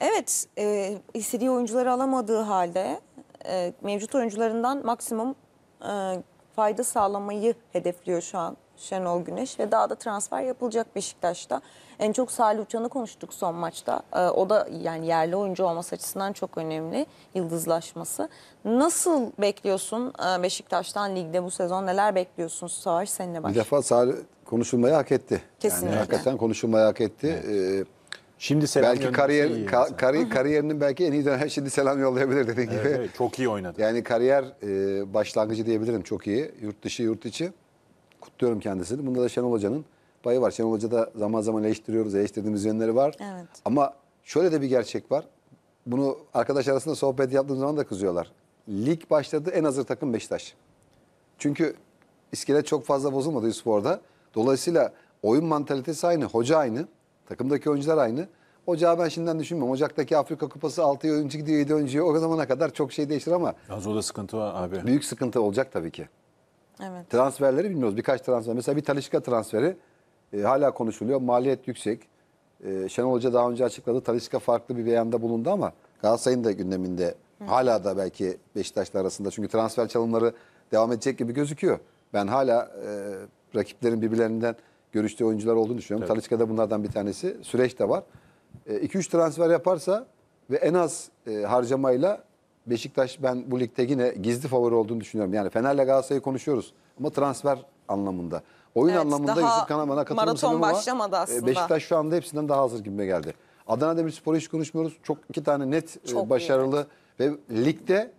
Evet, e, istediği oyuncuları alamadığı halde e, mevcut oyuncularından maksimum e, fayda sağlamayı hedefliyor şu an Şenol Güneş ve daha da transfer yapılacak Beşiktaş'ta. En çok Salih Uçan'ı konuştuk son maçta. E, o da yani yerli oyuncu olması açısından çok önemli yıldızlaşması. Nasıl bekliyorsun e, Beşiktaş'tan ligde bu sezon neler bekliyorsun Savaş seninle başlayalım. Bir defa Salih konuşulmayı hak etti. Kesinlikle. Yani hakikaten konuşulmayı hak etti. Evet. Ee, Şimdi selam belki kariyer ka, kari, kariyerinin belki en iyi dönem şimdi selam yollayabilir dediğin evet, gibi. Evet, çok iyi oynadı. Yani kariyer e, başlangıcı diyebilirim çok iyi. Yurt dışı yurt içi kutluyorum kendisini. Bunda da Şenol Hoca'nın payı var. Şenol Hoca da zaman zaman eleştiriyoruz. Eleştirdiğimiz yönleri var. Evet. Ama şöyle de bir gerçek var. Bunu arkadaş arasında sohbet yaptığım zaman da kızıyorlar. Lig başladı en hazır takım Beşiktaş. Çünkü iskelet çok fazla bozulmadı sporda. Dolayısıyla oyun mantalitesi aynı, hoca aynı, takımdaki oyuncular aynı. Ocağı ben şimdiden düşünmüyorum. Ocaktaki Afrika Kupası 6 oyuncu gidiyor 7 oyuncuya. O zamana kadar çok şey değişir ama. Yalnız o da sıkıntı var abi. Büyük sıkıntı olacak tabii ki. Evet. Transferleri bilmiyoruz. Birkaç transfer. Mesela bir Talişka transferi e, hala konuşuluyor. Maliyet yüksek. E, Şenol Hoca daha önce açıkladı. Talişka farklı bir beyanda bulundu ama Galatasaray'ın da gündeminde. Hı. Hala da belki Beşiktaş'la arasında. Çünkü transfer çalımları devam edecek gibi gözüküyor. Ben hala e, rakiplerin birbirlerinden görüştüğü oyuncular olduğunu düşünüyorum. Talişka da bunlardan bir tanesi. Süreç de var. 2-3 e, transfer yaparsa ve en az e, harcamayla Beşiktaş ben bu ligde yine gizli favori olduğunu düşünüyorum. Yani Fener'le Galatasaray'ı konuşuyoruz ama transfer anlamında. Oyun evet, anlamında Yusuf Kanaman'a katılmışsın ama başlamadı e, aslında. Beşiktaş şu anda hepsinden daha hazır gibi geldi. Adana Demirspor'u hiç konuşmuyoruz. Çok iki tane net e, çok başarılı iyi. ve ligde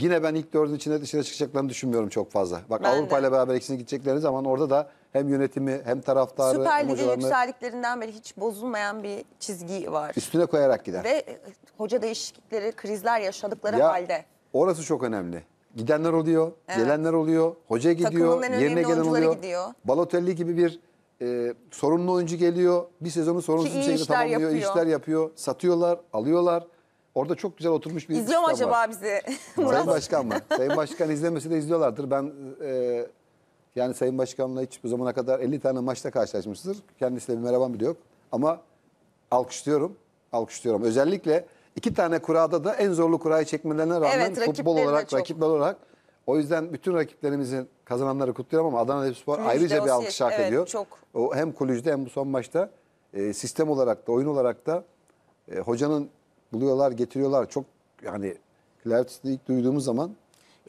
yine ben ilk dördün içine dışına çıkacaklarını düşünmüyorum çok fazla. Bak Avrupa ile beraber ikisini gidecekleriniz zaman orada da hem yönetimi hem taraftarı Süper hem Lig'in hocalarını... yükseldiklerinden beri hiç bozulmayan bir çizgi var. Üstüne koyarak gider. Ve e, hoca değişiklikleri, krizler yaşadıkları Ya, halde. Orası çok önemli. Gidenler oluyor, Evet. gelenler oluyor, hoca gidiyor, yerine gelen oluyor. gidiyor. Balotelli gibi bir e, sorunlu oyuncu geliyor. Bir sezonu sorunsuz bir şekilde tamamlıyor, yapıyor. işler yapıyor. Satıyorlar, alıyorlar. Orada çok güzel oturmuş bir İzliyor mu sistem var. acaba bizi Sayın Murat? Başkan mı? Sayın Başkan izlemesi de izliyorlardır. Ben e, yani Sayın Başkan'la hiç bu zamana kadar 50 tane maçta karşılaşmıştır. Kendisiyle bir merhabam bile yok. Ama alkışlıyorum. Alkışlıyorum. Özellikle iki tane kurada da en zorlu kurayı çekmelerine rağmen evet, futbol olarak, çok... rakipler olarak o yüzden bütün rakiplerimizin kazananları kutluyorum ama Adana Demirspor ayrıca bir alkış hak evet, ediyor. Çok. O hem kulüpte hem bu son maçta e, sistem olarak da oyun olarak da e, hocanın buluyorlar, getiriyorlar. Çok yani Klavit'si ilk duyduğumuz zaman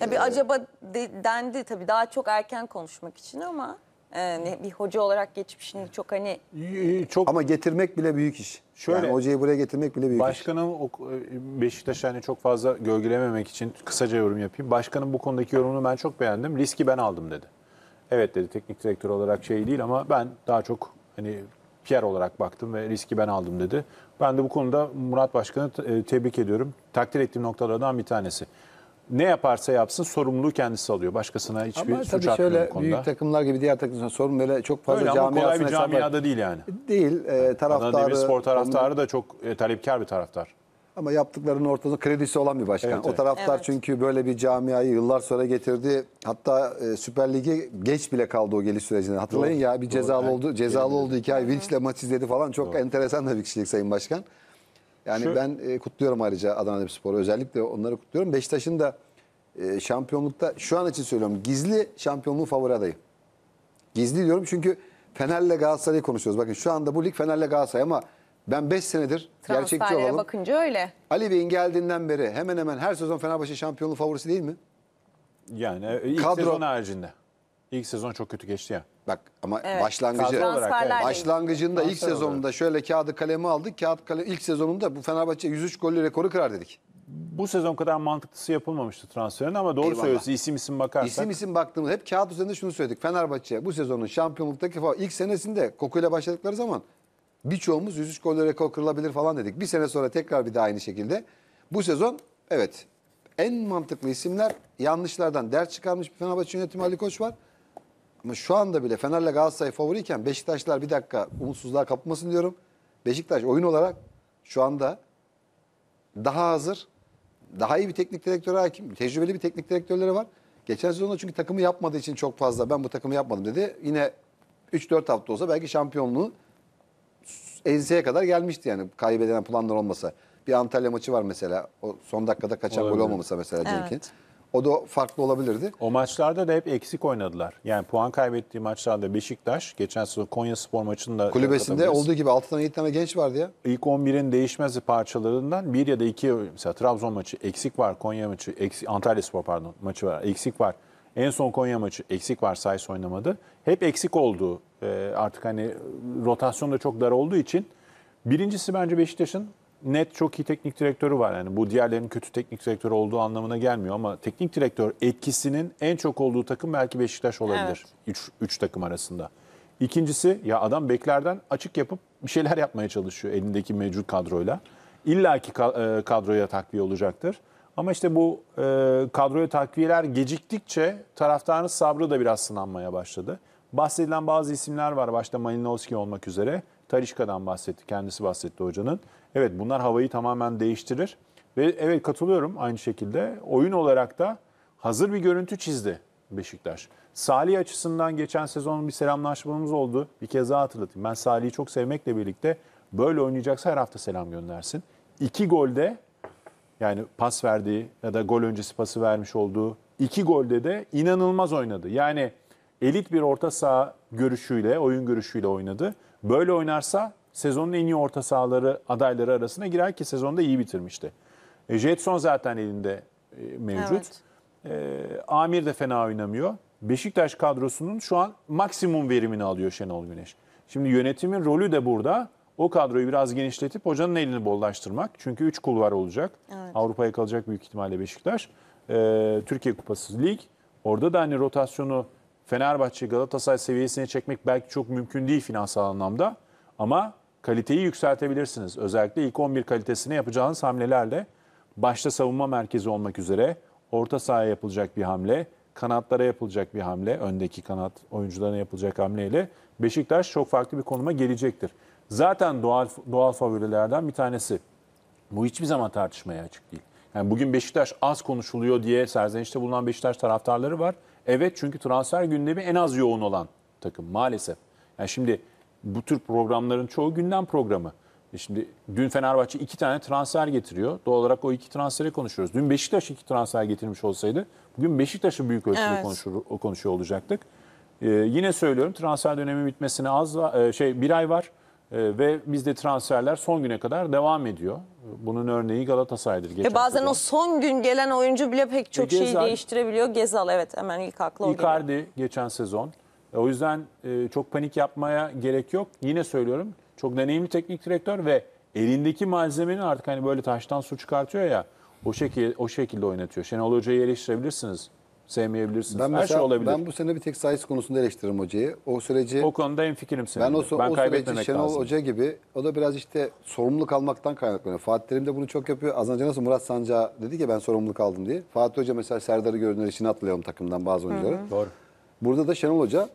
ya bir acaba de, dendi tabii daha çok erken konuşmak için ama e, bir hoca olarak geçmişini çok hani Ee, Çok Ama getirmek bile büyük iş. Şöyle- Yani hocayı buraya getirmek bile büyük iş. Başkanım ok- e, Beşiktaş hani çok fazla gölgelememek için kısaca yorum yapayım. Başkanın bu konudaki yorumunu ben çok beğendim. Riski ben aldım dedi. Evet dedi teknik direktör olarak şey değil ama ben daha çok hani Pierre olarak baktım ve riski ben aldım dedi. Ben de bu konuda Murat Başkan'ı e, tebrik ediyorum. Takdir ettiğim noktalardan bir tanesi ne yaparsa yapsın sorumluluğu kendisi alıyor. Başkasına hiçbir Ama suç tabii şöyle büyük takımlar gibi diğer takımlar sorun böyle çok fazla Öyle camiasına ama kolay bir camiada hesap... değil yani. Değil. E, taraftarı, Adana Demirspor taraftarı onu... da çok e, talepkar bir taraftar. Ama yaptıklarının ortasında kredisi olan bir başkan. Evet, O taraftar evet. çünkü böyle bir camiayı yıllar sonra getirdi. Hatta e, Süper Lig'e geç bile kaldı o geliş sürecinde. Hatırlayın doğru, ya bir cezalı doğru. oldu. Cezalı evet. oldu hikaye. ay. Vinç'le maç izledi falan. Çok doğru. enteresan da bir kişilik Sayın Başkan. Yani Şu... ben e, kutluyorum ayrıca Adana Demirspor'u. Özellikle onları kutluyorum. Beşiktaş'ın da e, şampiyonlukta şu an için söylüyorum gizli şampiyonluğu favori adayı. Gizli diyorum çünkü Fener'le Galatasaray'ı konuşuyoruz. Bakın şu anda bu lig Fener'le Galatasaray ama ben 5 senedir gerçekçi olalım. bakınca öyle. Ali Bey'in geldiğinden beri hemen hemen her sezon Fenerbahçe şampiyonluğu favorisi değil mi? Yani e, ilk Kadro, sezon haricinde. İlk sezon çok kötü geçti ya. Bak ama Evet. başlangıcı olarak, evet. başlangıcında ilk sezonunda şöyle kağıdı kaleme aldık. Kağıt kalem ilk sezonunda bu Fenerbahçe 103 gollü rekoru kırar dedik. Bu sezon kadar mantıklısı yapılmamıştı transferin ama doğru Eyvallah. söylüyorsun isim isim bakarsak. İsim isim baktığımız hep kağıt üzerinde şunu söyledik. Fenerbahçe bu sezonun şampiyonluktaki falan ilk senesinde kokuyla başladıkları zaman birçoğumuz 103 golle rekor kırılabilir falan dedik. Bir sene sonra tekrar bir daha aynı şekilde. Bu sezon evet en mantıklı isimler yanlışlardan ders çıkarmış bir Fenerbahçe yönetimi Ali Koç var. Ama şu anda bile Fener'le Galatasaray favoriyken Beşiktaşlar bir dakika umutsuzluğa kapmasın diyorum. Beşiktaş oyun olarak şu anda daha hazır, daha iyi bir teknik direktörü hakim, tecrübeli bir teknik direktörleri var. Geçen sezonda çünkü takımı yapmadığı için çok fazla ben bu takımı yapmadım dedi. Yine 3-4 hafta olsa belki şampiyonluğu enseye kadar gelmişti yani kaybedilen planlar olmasa. Bir Antalya maçı var mesela. O son dakikada kaçan Olabilir. gol olmaması mesela evet. Cenk'in. O da farklı olabilirdi. O maçlarda da hep eksik oynadılar. Yani puan kaybettiği maçlarda Beşiktaş, geçen sezon Konya Spor maçında... Kulübesinde olduğu gibi 6 tane 7 tane genç vardı ya. İlk 11'in değişmez parçalarından bir ya da iki mesela Trabzon maçı eksik var, Konya maçı eksik, Antalya Spor pardon maçı var, eksik var. En son Konya maçı eksik var, Sayıs oynamadı. Hep eksik oldu. E, artık hani rotasyon da çok dar olduğu için. Birincisi bence Beşiktaş'ın net çok iyi teknik direktörü var. Yani bu diğerlerinin kötü teknik direktörü olduğu anlamına gelmiyor ama teknik direktör etkisinin en çok olduğu takım belki Beşiktaş olabilir. 3 evet. üç takım arasında. İkincisi ya adam beklerden açık yapıp bir şeyler yapmaya çalışıyor elindeki mevcut kadroyla. İlla ki e, kadroya takviye olacaktır. Ama işte bu e, kadroya takviyeler geciktikçe taraftarın sabrı da biraz sınanmaya başladı. Bahsedilen bazı isimler var başta Malinowski olmak üzere. Tarişka'dan bahsetti, kendisi bahsetti hocanın. Evet bunlar havayı tamamen değiştirir. Ve evet katılıyorum aynı şekilde. Oyun olarak da hazır bir görüntü çizdi Beşiktaş. Salih açısından geçen sezon bir selamlaşmamız oldu. Bir kez daha hatırlatayım. Ben Salih'i çok sevmekle birlikte böyle oynayacaksa her hafta selam göndersin. İki golde yani pas verdiği ya da gol öncesi pası vermiş olduğu iki golde de inanılmaz oynadı. Yani elit bir orta saha görüşüyle, oyun görüşüyle oynadı. Böyle oynarsa sezonun en iyi orta sahaları adayları arasına girer ki sezonda iyi bitirmişti. E, Jetson zaten elinde e, mevcut. Evet. E, Amir de fena oynamıyor. Beşiktaş kadrosunun şu an maksimum verimini alıyor Şenol Güneş. Şimdi yönetimin rolü de burada. O kadroyu biraz genişletip hocanın elini bollaştırmak. Çünkü 3 kulvar olacak. Evet. Avrupa'ya kalacak büyük ihtimalle Beşiktaş. Ee, Türkiye Kupası Lig. Orada da hani rotasyonu Fenerbahçe, Galatasaray seviyesine çekmek belki çok mümkün değil finansal anlamda. Ama kaliteyi yükseltebilirsiniz. Özellikle ilk 11 kalitesine yapacağınız hamlelerle başta savunma merkezi olmak üzere orta sahaya yapılacak bir hamle, kanatlara yapılacak bir hamle, öndeki kanat oyuncularına yapılacak hamleyle Beşiktaş çok farklı bir konuma gelecektir. Zaten doğal doğal favorilerden bir tanesi. Bu hiçbir zaman tartışmaya açık değil. Yani bugün Beşiktaş az konuşuluyor diye serzenişte bulunan Beşiktaş taraftarları var. Evet çünkü transfer gündemi en az yoğun olan takım maalesef. Yani şimdi bu tür programların çoğu gündem programı. E şimdi dün Fenerbahçe iki tane transfer getiriyor. Doğal olarak o iki transferi konuşuyoruz. Dün Beşiktaş iki transfer getirmiş olsaydı bugün Beşiktaş'ı büyük ölçüde evet. konuşur, konuşuyor olacaktık. Ee, yine söylüyorum transfer dönemi bitmesine az e, şey bir ay var e, ve bizde transferler son güne kadar devam ediyor. Bunun örneği Galatasaray'dır. Geçen ve bazen sezon. o son gün gelen oyuncu bile pek e, çok e, Gezal, şeyi değiştirebiliyor. Gezal evet hemen ilk akla o Icardi geliyor. geçen sezon. E, o yüzden e, çok panik yapmaya gerek yok. Yine söylüyorum çok deneyimli teknik direktör ve elindeki malzemeni artık hani böyle taştan su çıkartıyor ya o şekilde o şekilde oynatıyor. Şenol Hoca'yı eleştirebilirsiniz. Sevmeyebilirsiniz. Ben Her şey olabilir. Ben bu sene bir tek sayısı konusunda eleştiririm hocayı. O süreci O konuda en fikrim senin. Ben o, ben o süreci Şenol lazım. Hoca gibi o da biraz işte sorumluluk almaktan kaynaklanıyor. Fatih Terim de bunu çok yapıyor. Az önce nasıl Murat Sanca dedi ki ben sorumluluk aldım diye. Fatih Hoca mesela Serdar'ı gördüğünde işini atlayalım takımdan bazı oyuncuları. Doğru. Burada da Şenol Hoca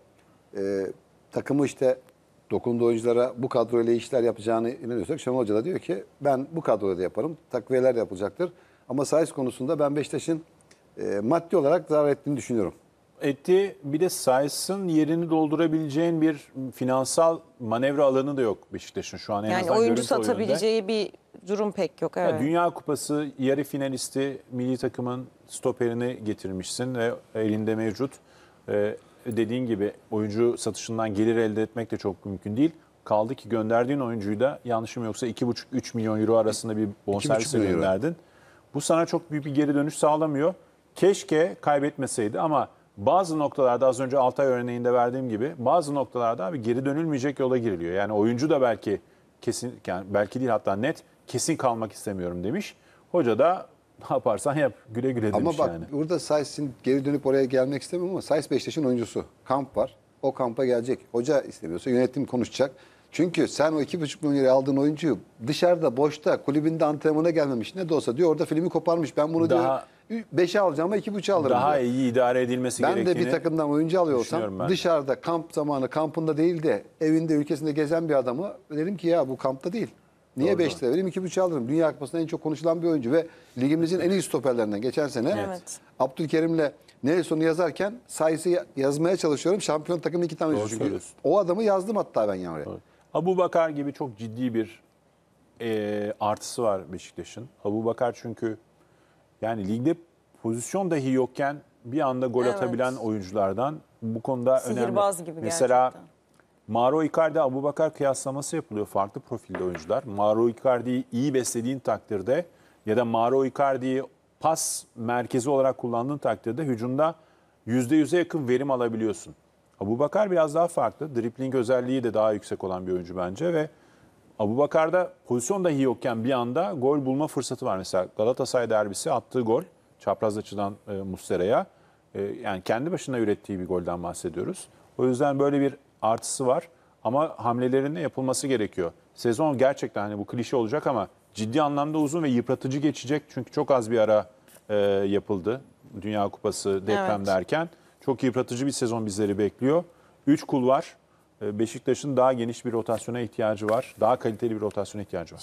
e, takımı işte dokunduğu oyunculara bu kadroyla işler yapacağını inanıyorsak Şenol Hoca da diyor ki ben bu kadroyla da yaparım. Takviyeler yapılacaktır. Ama Saiz konusunda ben Beşiktaş'ın e, maddi olarak zarar ettiğini düşünüyorum. Etti bir de Saiz'ın yerini doldurabileceğin bir finansal manevra alanı da yok Beşiktaş'ın şu an en Yani oyuncu görüntü oyununda. satabileceği bir durum pek yok. Evet. Ya Dünya Kupası yarı finalisti milli takımın stoperini getirmişsin ve elinde mevcut. Ee, dediğin gibi oyuncu satışından gelir elde etmek de çok mümkün değil. Kaldı ki gönderdiğin oyuncuyu da yanlışım yoksa 2,5-3 milyon euro arasında bir bonservise gönderdin. Euro. Bu sana çok büyük bir geri dönüş sağlamıyor. Keşke kaybetmeseydi ama bazı noktalarda az önce Altay örneğinde verdiğim gibi bazı noktalarda bir geri dönülmeyecek yola giriliyor. Yani oyuncu da belki kesin yani belki değil hatta net kesin kalmak istemiyorum demiş. Hoca da ne yaparsan yap güle güle demiş ama bak, yani. burada Sais'in geri dönüp oraya gelmek istemiyorum ama Sais Beşiktaş'ın oyuncusu. Kamp var. O kampa gelecek. Hoca istemiyorsa yönetim konuşacak. Çünkü sen o iki buçuk milyon liraya aldığın oyuncuyu dışarıda, boşta, kulübünde antrenmana gelmemiş. Ne de olsa diyor orada filmi koparmış. Ben bunu daha, diyor beşe alacağım ama iki buçuk alırım. Daha diyor. iyi idare edilmesi ben gerektiğini Ben de bir takımdan oyuncu alıyorsam dışarıda kamp zamanı kampında değil de evinde ülkesinde gezen bir adamı dedim ki ya bu kampta değil. Niye 5 lira vereyim? 2,5 alırım. Dünya Kupası'nda en çok konuşulan bir oyuncu ve ligimizin en iyi stoperlerinden. Geçen sene evet. Abdülkerim'le Nelson'u yazarken sayısı yazmaya çalışıyorum. Şampiyon takımın iki tane çünkü. O adamı yazdım hatta ben yani. Evet. Abu Bakar gibi çok ciddi bir e, artısı var Beşiktaş'ın. Abu Bakar çünkü yani ligde pozisyon dahi yokken bir anda gol evet. atabilen oyunculardan bu konuda Sihirbaz önemli. Gibi Mesela gerçekten. Mauro Icardi Abu Bakar kıyaslaması yapılıyor farklı profilde oyuncular. Mauro Icardi'yi iyi beslediğin takdirde ya da Mauro Icardi'yi pas merkezi olarak kullandığın takdirde hücumda %100'e yakın verim alabiliyorsun. Abu Bakar biraz daha farklı. Dribbling özelliği de daha yüksek olan bir oyuncu bence ve Abu Bakar'da pozisyon dahi yokken bir anda gol bulma fırsatı var. Mesela Galatasaray derbisi attığı gol çapraz açıdan e, Muslera'ya. E, yani kendi başına ürettiği bir golden bahsediyoruz. O yüzden böyle bir artısı var ama hamlelerin hamlelerinin yapılması gerekiyor. Sezon gerçekten hani bu klişe olacak ama ciddi anlamda uzun ve yıpratıcı geçecek. Çünkü çok az bir ara e, yapıldı. Dünya Kupası deprem evet. derken. Çok yıpratıcı bir sezon bizleri bekliyor. 3 kul var. E, Beşiktaş'ın daha geniş bir rotasyona ihtiyacı var. Daha kaliteli bir rotasyona ihtiyacı var.